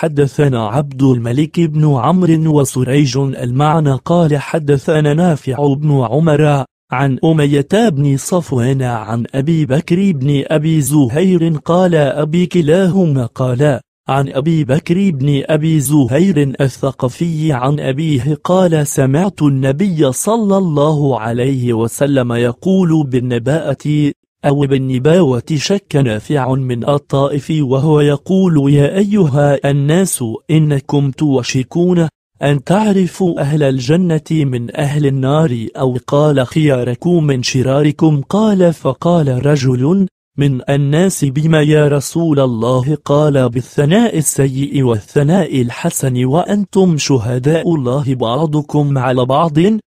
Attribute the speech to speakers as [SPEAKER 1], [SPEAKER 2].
[SPEAKER 1] حدثنا عبد الملك بن عمرو وسريج المعنى قال حدثنا نافع بن عمر عن أمية بن صفوان عن أبي بكر بن أبي زهير قال أبي كلاهما قال عن أبي بكر بن أبي زهير الثقفي عن أبيه قال سمعت النبي صلى الله عليه وسلم يقول بالنباءة أو بالنباوة شك نافع من الطائف وهو يقول يا أيها الناس إنكم توشكون أن تعرفوا أهل الجنة من أهل النار أو قال خياركم من شراركم قال فقال رجل من الناس بما يا رسول الله قال بالثناء السيء والثناء الحسن وأنتم شهداء الله بعضكم على بعض